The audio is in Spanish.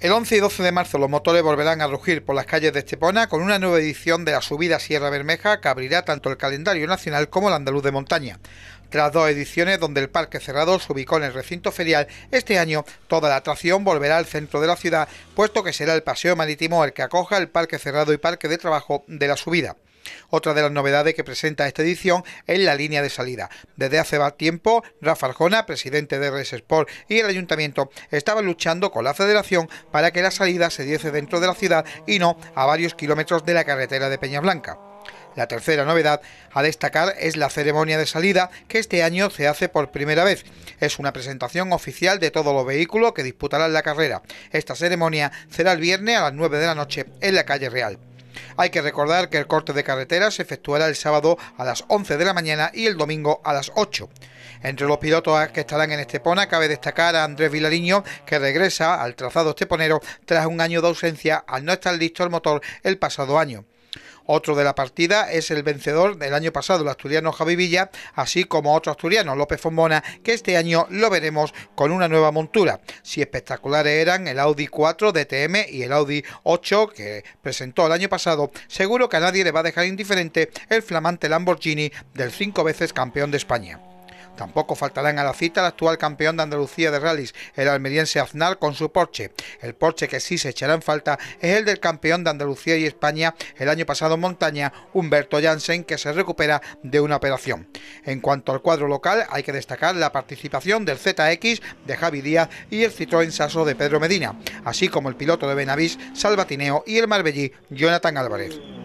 El 11 y 12 de marzo los motores volverán a rugir por las calles de Estepona con una nueva edición de la subida Sierra Bermeja que abrirá tanto el calendario nacional como el andaluz de montaña. Tras dos ediciones donde el parque cerrado se ubicó en el recinto ferial, este año toda la atracción volverá al centro de la ciudad, puesto que será el paseo marítimo el que acoja el parque cerrado y parque de trabajo de la subida. Otra de las novedades que presenta esta edición es la línea de salida. Desde hace tiempo, Rafa Arjona, presidente de RS y el ayuntamiento, estaban luchando con la federación para que la salida se diese dentro de la ciudad y no a varios kilómetros de la carretera de Peña Blanca. La tercera novedad a destacar es la ceremonia de salida que este año se hace por primera vez. Es una presentación oficial de todos los vehículos que disputarán la carrera. Esta ceremonia será el viernes a las 9 de la noche en la calle Real. Hay que recordar que el corte de carretera se efectuará el sábado a las 11 de la mañana y el domingo a las 8. Entre los pilotos que estarán en Estepona cabe destacar a Andrés Vilariño, que regresa al trazado esteponero tras un año de ausencia al no estar listo el motor el pasado año. Otro de la partida es el vencedor del año pasado, el asturiano Javi Villa, así como otro asturiano, López Fombona, que este año lo veremos con una nueva montura. Si espectaculares eran el Audi 4 DTM y el Audi 8 que presentó el año pasado, seguro que a nadie le va a dejar indiferente el flamante Lamborghini del cinco veces campeón de España. Tampoco faltarán a la cita el actual campeón de Andalucía de rallies, el almeriense Aznar, con su Porsche. El Porsche que sí se echará en falta es el del campeón de Andalucía y España el año pasado en montaña, Humberto Jansen, que se recupera de una operación. En cuanto al cuadro local, hay que destacar la participación del ZX de Javi Díaz y el Citroën Sasso de Pedro Medina, así como el piloto de Benavís, Salvatineo y el marbellí, Jonathan Álvarez.